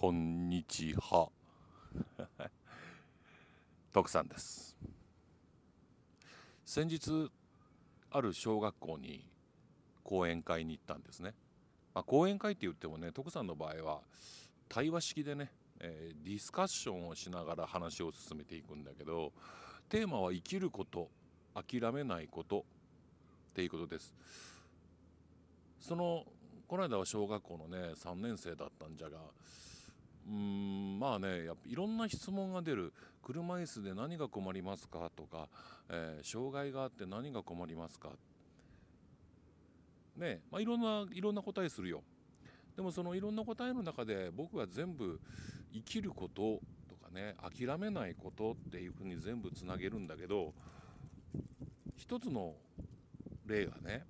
こんにちは。徳さんです。先日、ある小学校に講演会に行ったんですね。まあ、講演会って言ってもね、徳さんの場合は対話式でね、えー、ディスカッションをしながら話を進めていくんだけど、テーマは生きること、諦めないことっていうことです。そのこの間は小学校のね3年生だったんじゃがうんまあねやっぱいろんな質問が出る車椅子で何が困りますかとか、えー、障害があって何が困りますかねまあ、いろんないろんな答えするよでもそのいろんな答えの中で僕は全部生きることとかね諦めないことっていうふうに全部つなげるんだけど一つの例がね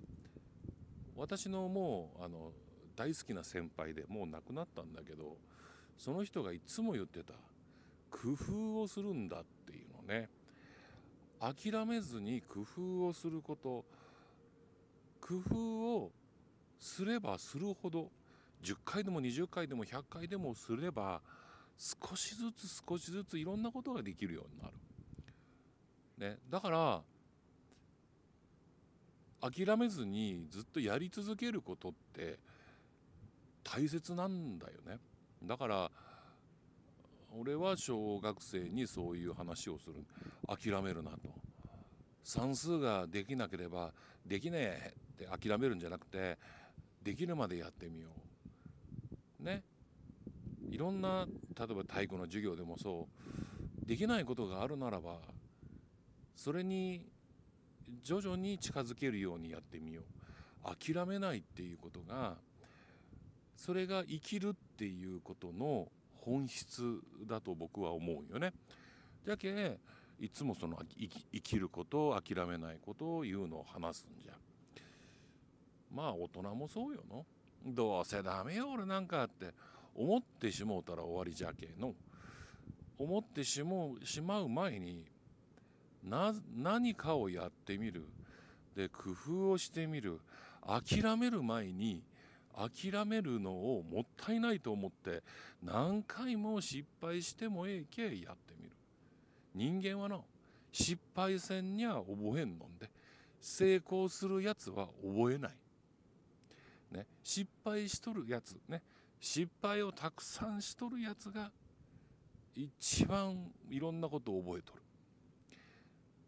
私のもうあの大好きな先輩でもう亡くなったんだけどその人がいつも言ってた工夫をするんだっていうのね諦めずに工夫をすること工夫をすればするほど10回でも20回でも100回でもすれば少しずつ少しずついろんなことができるようになる。ね、だから諦めずにずっとやり続けることって大切なんだよね。だから俺は小学生にそういう話をする諦めるなと算数ができなければできねえって諦めるんじゃなくてできるまでやってみようねいろんな例えば体育の授業でもそうできないことがあるならばそれに徐々に近づけるようにやってみよう諦めないっていうことがそれが生きるっていうことの本質だと僕は思うよね。じゃけいつもその生きることを諦めないことを言うのを話すんじゃ。まあ大人もそうよの。どうせダメよ俺なんかって思ってしもうたら終わりじゃけの。思ってしもうしまう前にな何かをやってみるで工夫をしてみる諦める前に諦めるのをもったいないと思って何回も失敗してもええけやってみる人間はな失敗せんには覚えんのんで成功するやつは覚えない、ね、失敗しとるやつね失敗をたくさんしとるやつが一番いろんなことを覚えと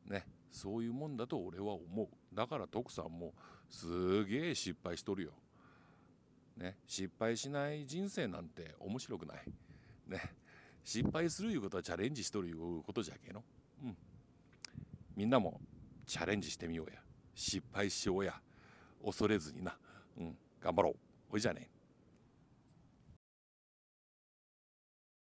るねそういうもんだと俺は思うだから徳さんもすげえ失敗しとるよね、失敗しない人生なんて面白くない、ね、失敗するいうことはチャレンジしとるいうことじゃけの、うん、みんなもチャレンジしてみようや失敗しようや恐れずにな、うん、頑張ろうほいじゃね